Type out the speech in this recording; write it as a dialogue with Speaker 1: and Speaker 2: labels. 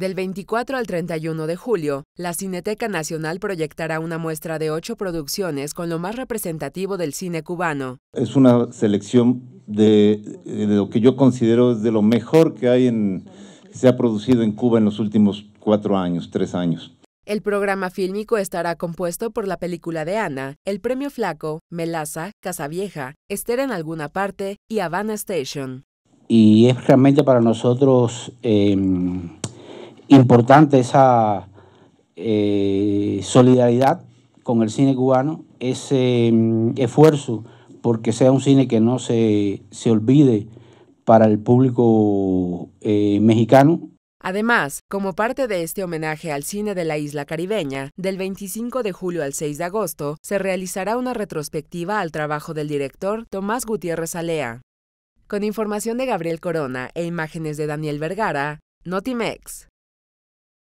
Speaker 1: Del 24 al 31 de julio, la Cineteca Nacional proyectará una muestra de ocho producciones con lo más representativo del cine cubano.
Speaker 2: Es una selección de, lo que yo considero es de lo mejor que hay se ha producido en Cuba en los últimos cuatro años, tres años.
Speaker 1: El programa fílmico estará compuesto por la película de Ana, El Premio Flaco, Melaza, Casa Vieja, Esther en alguna parte y Havana Station.
Speaker 3: Y es realmente para nosotros em, importante esa eh, solidaridad con el cine cubano, ese mm, esfuerzo porque sea un cine que no se, olvide para el público eh, mexicano.
Speaker 1: Además, como parte de este homenaje al cine de la isla caribeña, del 25 de julio al 6 de agosto se realizará una retrospectiva al trabajo del director Tomás Gutiérrez Alea. Con información de Gabriel Corona e imágenes de Daniel Vergara, Notimex.